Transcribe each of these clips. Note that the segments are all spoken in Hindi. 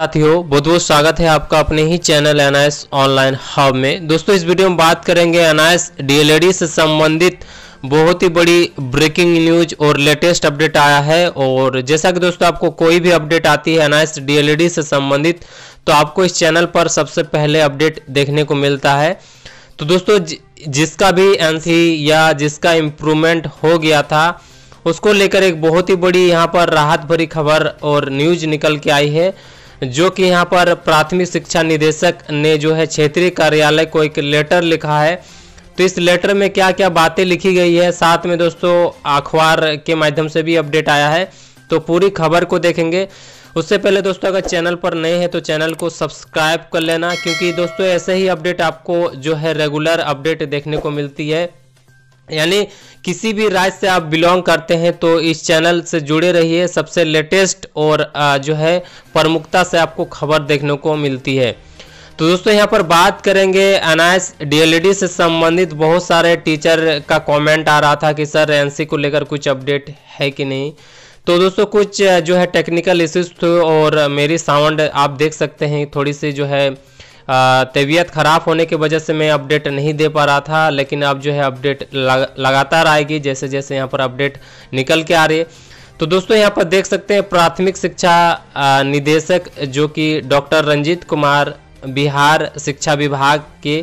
साथियों बहुत बहुत स्वागत है आपका अपने ही चैनल एनआईएस ऑनलाइन हब में दोस्तों इस वीडियो में बात करेंगे एनआईएस डीएलएडी e से संबंधित बहुत ही बड़ी ब्रेकिंग न्यूज और लेटेस्ट अपडेट आया है और जैसा कि दोस्तों आपको कोई भी अपडेट आती है एनआईएस डीएलएडी e से संबंधित तो आपको इस चैनल पर सबसे पहले अपडेट देखने को मिलता है तो दोस्तों जिसका भी एन या जिसका इम्प्रूवमेंट हो गया था उसको लेकर एक बहुत ही बड़ी यहाँ पर राहत भरी खबर और न्यूज निकल के आई है जो कि यहाँ पर प्राथमिक शिक्षा निदेशक ने जो है क्षेत्रीय कार्यालय को एक लेटर लिखा है तो इस लेटर में क्या क्या बातें लिखी गई है साथ में दोस्तों अखबार के माध्यम से भी अपडेट आया है तो पूरी खबर को देखेंगे उससे पहले दोस्तों अगर चैनल पर नए हैं तो चैनल को सब्सक्राइब कर लेना क्योंकि दोस्तों ऐसे ही अपडेट आपको जो है रेगुलर अपडेट देखने को मिलती है यानी किसी भी राज्य से आप बिलोंग करते हैं तो इस चैनल से जुड़े रहिए सबसे लेटेस्ट और जो है प्रमुखता से आपको खबर देखने को मिलती है तो दोस्तों यहाँ पर बात करेंगे अनाइस डीएलडी से संबंधित बहुत सारे टीचर का कमेंट आ रहा था कि सर एनसी को लेकर कुछ अपडेट है कि नहीं तो दोस्तों कुछ जो है टेक्निकल इश्यूज थे और मेरी साउंड आप देख सकते हैं थोड़ी सी जो है तबीयत ख़राब होने की वजह से मैं अपडेट नहीं दे पा रहा था लेकिन अब जो है अपडेट लगातार आएगी जैसे जैसे यहाँ पर अपडेट निकल के आ रही है तो दोस्तों यहाँ पर देख सकते हैं प्राथमिक शिक्षा निदेशक जो कि डॉक्टर रंजीत कुमार बिहार शिक्षा विभाग के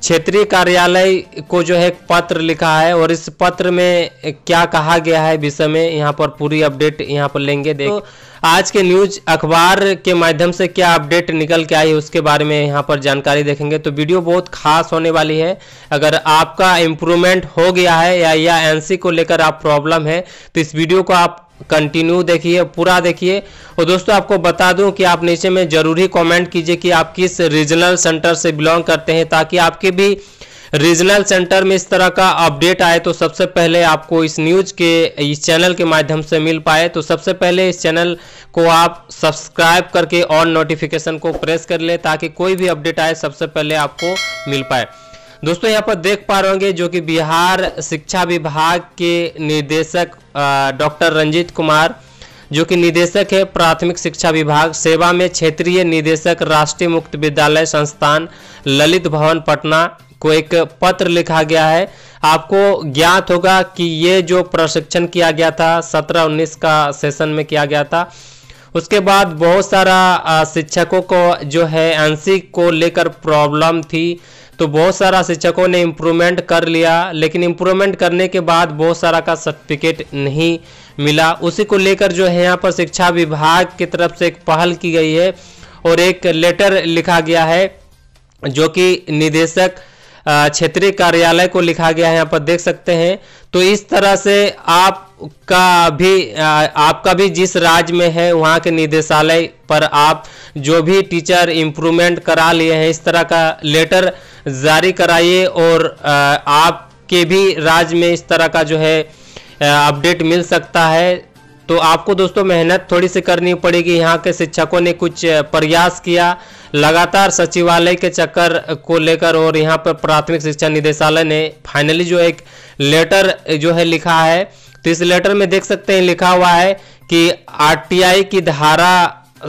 क्षेत्रीय कार्यालय को जो है पत्र लिखा है और इस पत्र में क्या कहा गया है विषय में यहाँ पर पूरी अपडेट यहाँ पर लेंगे देखो तो आज के न्यूज अखबार के माध्यम से क्या अपडेट निकल के आई है उसके बारे में यहाँ पर जानकारी देखेंगे तो वीडियो बहुत खास होने वाली है अगर आपका इम्प्रूवमेंट हो गया है या या एनसी को लेकर आप प्रॉब्लम है तो इस वीडियो को आप कंटिन्यू देखिए पूरा देखिए और दोस्तों आपको बता दूं कि आप नीचे में ज़रूरी कमेंट कीजिए कि आप किस रीजनल सेंटर से बिलोंग करते हैं ताकि आपके भी रीजनल सेंटर में इस तरह का अपडेट आए तो सबसे पहले आपको इस न्यूज़ के इस चैनल के माध्यम से मिल पाए तो सबसे पहले इस चैनल को आप सब्सक्राइब करके ऑन नोटिफिकेशन को प्रेस कर ले ताकि कोई भी अपडेट आए सबसे पहले आपको मिल पाए दोस्तों यहाँ पर देख पा रहे होंगे जो कि बिहार शिक्षा विभाग के निदेशक डॉक्टर रंजीत कुमार जो कि निदेशक है प्राथमिक शिक्षा विभाग सेवा में क्षेत्रीय निदेशक राष्ट्रीय मुक्त विद्यालय संस्थान ललित भवन पटना को एक पत्र लिखा गया है आपको ज्ञात होगा कि ये जो प्रशिक्षण किया गया था सत्रह उन्नीस का सेशन में किया गया था उसके बाद बहुत सारा शिक्षकों को जो है एनसी को लेकर प्रॉब्लम थी तो बहुत सारा शिक्षकों ने इम्प्रूवमेंट कर लिया लेकिन इम्प्रूवमेंट करने के बाद बहुत सारा का सर्टिफिकेट नहीं मिला उसी को लेकर जो है यहाँ पर शिक्षा विभाग की तरफ से एक पहल की गई है और एक लेटर लिखा गया है जो कि निदेशक क्षेत्रीय कार्यालय को लिखा गया है यहाँ पर देख सकते हैं तो इस तरह से आप का भी आपका भी जिस राज्य में है वहाँ के निदेशालय पर आप जो भी टीचर इम्प्रूवमेंट करा लिए हैं इस तरह का लेटर जारी कराइए और आपके भी राज्य में इस तरह का जो है अपडेट मिल सकता है तो आपको दोस्तों मेहनत थोड़ी सी करनी पड़ेगी यहाँ के शिक्षकों ने कुछ प्रयास किया लगातार सचिवालय के चक्कर को लेकर और यहाँ पर प्राथमिक शिक्षा निदेशालय ने फाइनली जो एक लेटर जो है लिखा है तो इस लेटर में देख सकते हैं लिखा हुआ है कि आरटीआई की धारा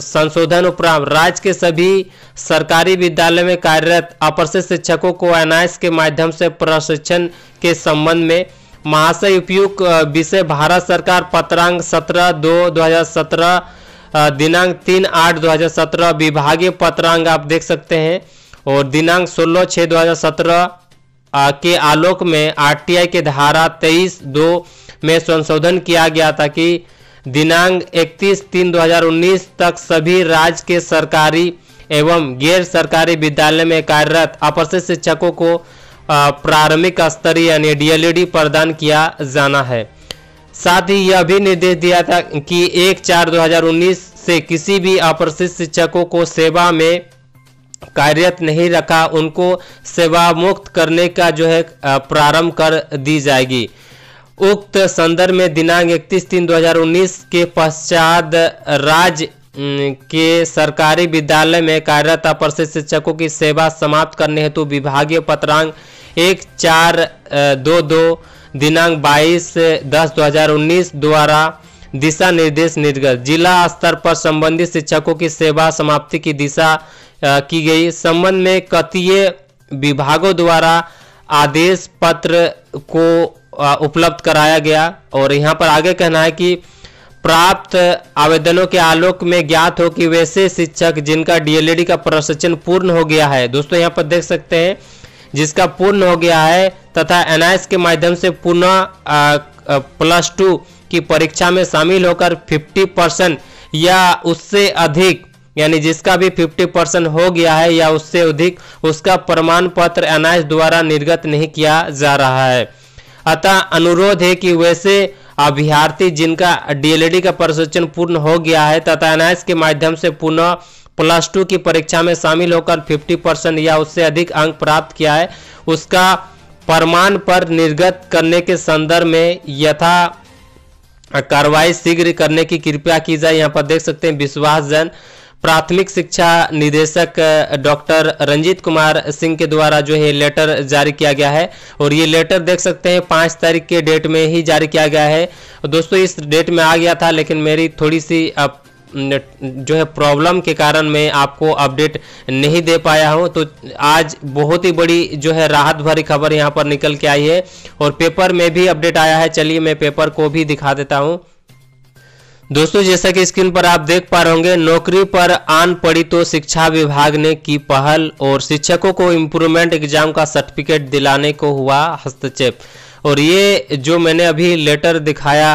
संशोधन उपरांत राज्य के सभी सरकारी विद्यालय में कार्यरत अप्रशिक्षित शिक्षकों को एनआईएस के माध्यम से प्रशिक्षण के संबंध में महाशय उपयुक्त विषय भारत सरकार पत्रांक सत्रह दो दो हजार सत्रह दिनांक तीन आठ दो हजार सत्रह विभागीय पत्रांक आप देख सकते हैं और दिनांक सोलह छः दो हजार सत्रह के आलोक में आरटीआई के धारा तेईस दो में संशोधन किया गया ताकि दिनांक 31 तीन 2019 तक सभी राज्य के सरकारी एवं गैर सरकारी विद्यालय में कार्यरत अप्रशिक्षित शिक्षकों को प्रारंभिक स्तरीय यानी डीएलईडी e प्रदान किया जाना है साथ ही यह भी निर्देश दिया था कि एक चार 2019 से किसी भी अप्रशिक्षित शिक्षकों को सेवा में कार्यरत नहीं रखा उनको सेवा मुक्त करने का जो है प्रारंभ कर दी जाएगी उक्त संदर्भ में दिनांक इकतीस तीन 2019 के पश्चात राज्य के सरकारी विद्यालय में कार्यरत अपर शिक्षकों की सेवा समाप्त करने हेतु विभागीय पत्रांक एक चार दो दो दिनांक बाईस दस 2019 द्वारा दिशा निर्देश निर्गत जिला स्तर पर संबंधित शिक्षकों की सेवा समाप्ति की दिशा की गई संबंध में कतीय विभागों द्वारा आदेश पत्र को उपलब्ध कराया गया और यहाँ पर आगे कहना है कि प्राप्त आवेदनों के आलोक में ज्ञात हो कि वैसे शिक्षक जिनका डीएलएडी का प्रशिक्षण पूर्ण हो गया है दोस्तों यहाँ पर देख सकते हैं जिसका पूर्ण हो गया है तथा एनआईएस के माध्यम से पुनः प्लस टू की परीक्षा में शामिल होकर 50 परसेंट या उससे अधिक यानी जिसका भी 50 परसेंट हो गया है या उससे अधिक उसका प्रमाण पत्र एनआईएस द्वारा निर्गत नहीं किया जा रहा है अतः अनुरोध है कि वैसे अभ्यार्थी जिनका डीएलएडी e का प्रशिक्षण पूर्ण हो गया है तथा एनआईएस के माध्यम से पुनः प्लस टू की परीक्षा में शामिल होकर 50 परसेंट या उससे अधिक अंक प्राप्त किया है उसका प्रमाण पर निर्गत करने के संदर्भ में यथा कार्रवाई शीघ्र करने की कृपया की जाए यहाँ पर देख सकते हैं विश्वास जन प्राथमिक शिक्षा निदेशक डॉक्टर रंजीत कुमार सिंह के द्वारा जो है लेटर जारी किया गया है और ये लेटर देख सकते हैं पाँच तारीख के डेट में ही जारी किया गया है दोस्तों इस डेट में आ गया था लेकिन मेरी थोड़ी सी अप, जो है प्रॉब्लम के कारण मैं आपको अपडेट नहीं दे पाया हूं तो आज बहुत ही बड़ी जो है राहत भरी खबर यहां पर निकल के आई है और पेपर में भी अपडेट आया है चलिए मैं पेपर को भी दिखा देता हूं दोस्तों जैसा कि स्क्रीन पर आप देख पा रहे होंगे नौकरी पर आन पड़ी तो शिक्षा विभाग ने की पहल और शिक्षकों को इम्प्रूवमेंट एग्जाम का सर्टिफिकेट दिलाने को हुआ हस्तक्षेप और ये जो मैंने अभी लेटर दिखाया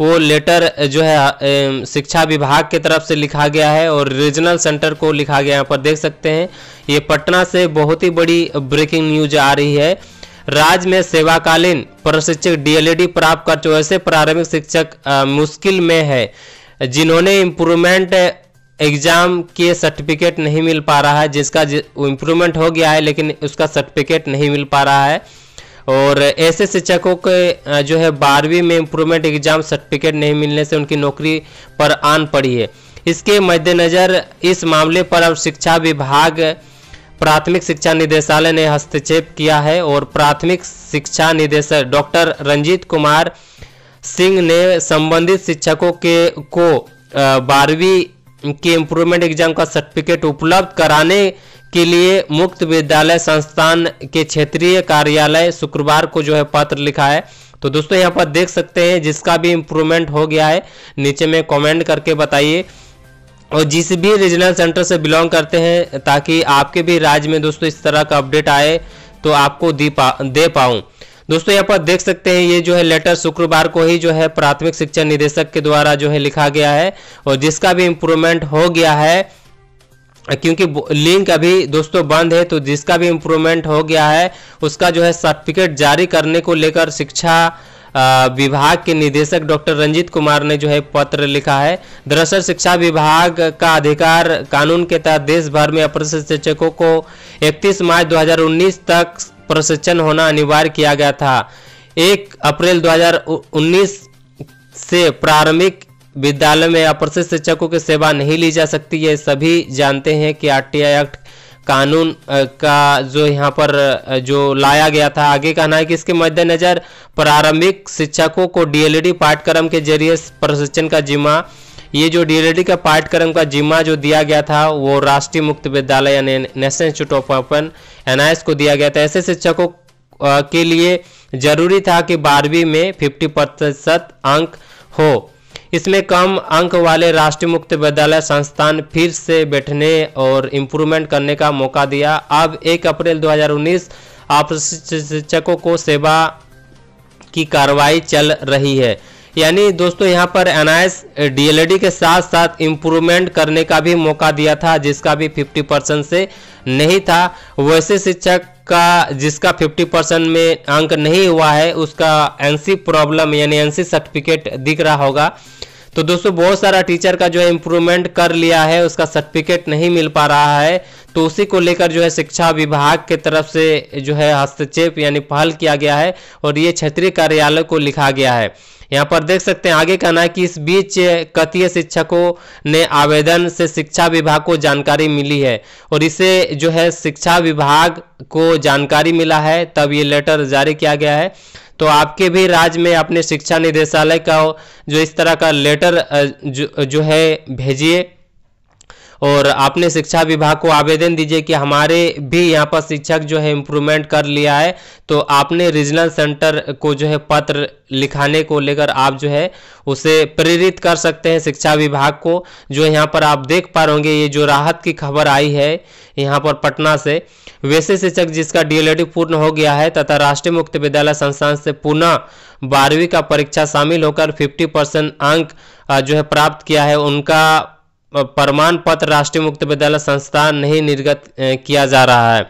वो लेटर जो है शिक्षा विभाग के तरफ से लिखा गया है और रीजनल सेंटर को लिखा गया यहाँ पर देख सकते हैं ये पटना से बहुत ही बड़ी ब्रेकिंग न्यूज आ रही है राज्य में सेवाकालीन प्रशिक्षक डीएलएडी e प्राप्त कर चुके ऐसे प्रारंभिक शिक्षक मुश्किल में है जिन्होंने इम्प्रूवमेंट एग्जाम के सर्टिफिकेट नहीं मिल पा रहा है जिसका इम्प्रूवमेंट हो गया है लेकिन उसका सर्टिफिकेट नहीं मिल पा रहा है और ऐसे शिक्षकों के जो है बारहवीं में इम्प्रूवमेंट एग्जाम सर्टिफिकेट नहीं मिलने से उनकी नौकरी पर आन पड़ी है इसके मद्देनज़र इस मामले पर अब शिक्षा विभाग प्राथमिक शिक्षा निदेशालय ने हस्तक्षेप किया है और प्राथमिक शिक्षा निदेशक डॉक्टर रंजीत कुमार सिंह ने संबंधित शिक्षकों के को बारहवीं के इम्प्रूवमेंट एग्जाम का सर्टिफिकेट उपलब्ध कराने के लिए मुक्त विद्यालय संस्थान के क्षेत्रीय कार्यालय शुक्रवार को जो है पत्र लिखा है तो दोस्तों यहाँ पर देख सकते हैं जिसका भी इम्प्रूवमेंट हो गया है नीचे में कमेंट करके बताइए और जिस भी रीजनल सेंटर से बिलोंग करते हैं ताकि आपके भी राज्य में दोस्तों इस तरह का अपडेट आए तो आपको दे पा दे पाऊं दोस्तों यहाँ पर देख सकते हैं ये जो है लेटर शुक्रवार को ही जो है प्राथमिक शिक्षा निदेशक के द्वारा जो है लिखा गया है और जिसका भी इम्प्रूवमेंट हो गया है क्योंकि लिंक अभी दोस्तों बंद है तो जिसका भी इम्प्रूवमेंट हो गया है उसका जो है सर्टिफिकेट जारी करने को लेकर शिक्षा विभाग के निदेशक डॉक्टर रंजीत कुमार ने जो है पत्र लिखा है दरअसल शिक्षा विभाग का अधिकार कानून के तहत देश भर में अप्रशिक्षित शिक्षकों को 31 मार्च 2019 तक प्रशिक्षण होना अनिवार्य किया गया था 1 अप्रैल 2019 से प्रारंभिक विद्यालय में अप्रशिक्षकों शिक्षकों की सेवा नहीं ली जा सकती है सभी जानते हैं कि आर एक्ट कानून का जो यहाँ पर जो लाया गया था आगे कहना है कि इसके मद्देनज़र प्रारंभिक शिक्षकों को डीएलएडी e पाठ्यक्रम के जरिए प्रशिक्षण का जिम्मा ये जो डीएलएडी e का पाठ्यक्रम का जिम्मा जो दिया गया था वो राष्ट्रीय मुक्त विद्यालय यानी National Institute of Open NIS को दिया गया था ऐसे शिक्षकों के लिए जरूरी था कि बारहवीं में फिफ्टी प्रतिशत अंक हो इसमें कम अंक वाले राष्ट्रीय मुक्त विद्यालय संस्थान फिर से बैठने और इम्प्रूवमेंट करने का मौका दिया अब 1 अप्रैल 2019 आप शिक्षकों को सेवा की कार्रवाई चल रही है यानी दोस्तों यहाँ पर एनआईएस डीएलडी e के साथ साथ इम्प्रूवमेंट करने का भी मौका दिया था जिसका भी 50 परसेंट से नहीं था वैसे शिक्षक का जिसका 50 परसेंट में अंक नहीं हुआ है उसका एनसी प्रॉब्लम यानी एनसी सर्टिफिकेट दिख रहा होगा तो दोस्तों बहुत सारा टीचर का जो है इम्प्रूवमेंट कर लिया है उसका सर्टिफिकेट नहीं मिल पा रहा है तो उसी को लेकर जो है शिक्षा विभाग के तरफ से जो है हस्तक्षेप यानी पहल किया गया है और ये क्षेत्रीय कार्यालय को लिखा गया है यहाँ पर देख सकते हैं आगे कहना है कि इस बीच कतीय शिक्षकों ने आवेदन से शिक्षा विभाग को जानकारी मिली है और इसे जो है शिक्षा विभाग को जानकारी मिला है तब ये लेटर जारी किया गया है तो आपके भी राज्य में अपने शिक्षा निदेशालय का जो इस तरह का लेटर जो, जो है भेजिए और आपने शिक्षा विभाग को आवेदन दीजिए कि हमारे भी यहाँ पर शिक्षक जो है इम्प्रूवमेंट कर लिया है तो आपने रीजनल सेंटर को जो है पत्र लिखाने को लेकर आप जो है उसे प्रेरित कर सकते हैं शिक्षा विभाग को जो यहाँ पर आप देख पा रहे होंगे ये जो राहत की खबर आई है यहाँ पर पटना से वैसे शिक्षक जिसका डीएलएडी e पूर्ण हो गया है तथा राष्ट्रीय मुक्त विद्यालय संस्थान से पुनः बारहवीं का परीक्षा शामिल होकर 50 परसेंट अंक जो है प्राप्त किया है उनका प्रमाण पत्र राष्ट्रीय मुक्त विद्यालय संस्थान नहीं निर्गत किया जा रहा है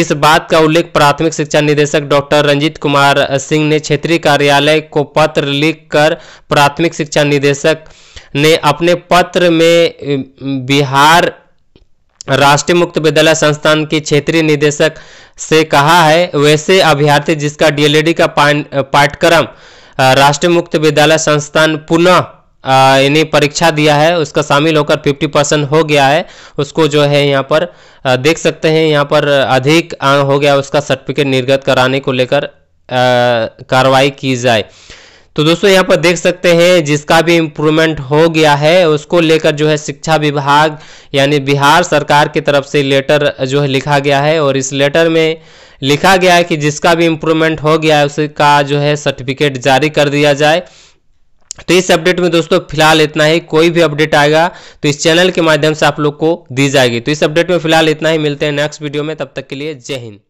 इस बात का उल्लेख प्राथमिक शिक्षा निदेशक डॉक्टर रंजीत कुमार सिंह ने क्षेत्रीय कार्यालय को पत्र लिखकर प्राथमिक शिक्षा निदेशक ने अपने पत्र में बिहार राष्ट्रीय मुक्त विद्यालय संस्थान के क्षेत्रीय निदेशक से कहा है वैसे अभ्यर्थी जिसका डीएलएडी का पाठ्यक्रम राष्ट्रीय मुक्त विद्यालय संस्थान पुनः यानी परीक्षा दिया है उसका शामिल होकर 50 परसेंट हो गया है उसको जो है यहाँ पर देख सकते हैं यहाँ पर अधिक हो गया उसका सर्टिफिकेट निर्गत कराने को लेकर कार्रवाई की जाए तो दोस्तों यहाँ पर देख सकते हैं जिसका भी इम्प्रूवमेंट हो गया है उसको लेकर जो है शिक्षा विभाग यानी बिहार सरकार की तरफ से लेटर जो है लिखा गया है और इस लेटर में लिखा गया है कि जिसका भी इम्प्रूवमेंट हो गया है उसका जो है सर्टिफिकेट जारी कर दिया जाए तो इस अपडेट में दोस्तों फिलहाल इतना ही कोई भी अपडेट आएगा तो इस चैनल के माध्यम से आप लोग को दी जाएगी तो इस अपडेट में फिलहाल इतना ही मिलते हैं नेक्स्ट वीडियो में तब तक के लिए जय हिंद